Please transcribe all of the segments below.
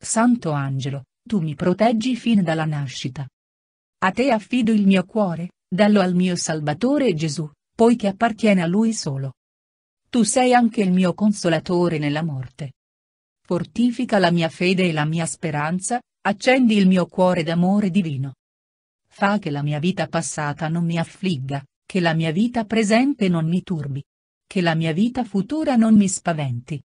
Santo Angelo, tu mi proteggi fin dalla nascita. A te affido il mio cuore, dallo al mio Salvatore Gesù, poiché appartiene a Lui solo. Tu sei anche il mio consolatore nella morte. Fortifica la mia fede e la mia speranza, accendi il mio cuore d'amore divino. Fa che la mia vita passata non mi affligga, che la mia vita presente non mi turbi. Che la mia vita futura non mi spaventi.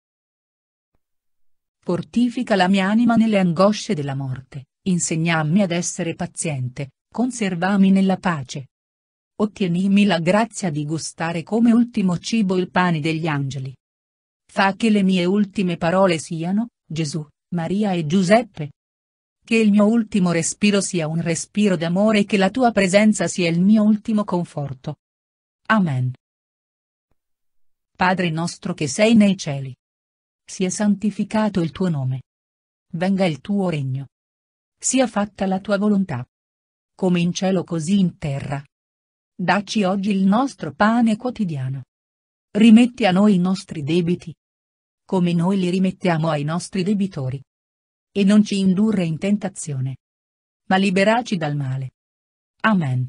Fortifica la mia anima nelle angosce della morte, insegnammi ad essere paziente, conservami nella pace. Ottienimi la grazia di gustare come ultimo cibo il pane degli angeli. Fa che le mie ultime parole siano, Gesù, Maria e Giuseppe. Che il mio ultimo respiro sia un respiro d'amore e che la tua presenza sia il mio ultimo conforto. Amen. Padre nostro che sei nei cieli sia santificato il tuo nome. Venga il tuo regno. Sia fatta la tua volontà. Come in cielo così in terra. Dacci oggi il nostro pane quotidiano. Rimetti a noi i nostri debiti. Come noi li rimettiamo ai nostri debitori. E non ci indurre in tentazione. Ma liberaci dal male. Amen.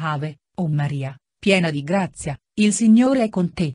Ave, o oh Maria, piena di grazia, il Signore è con te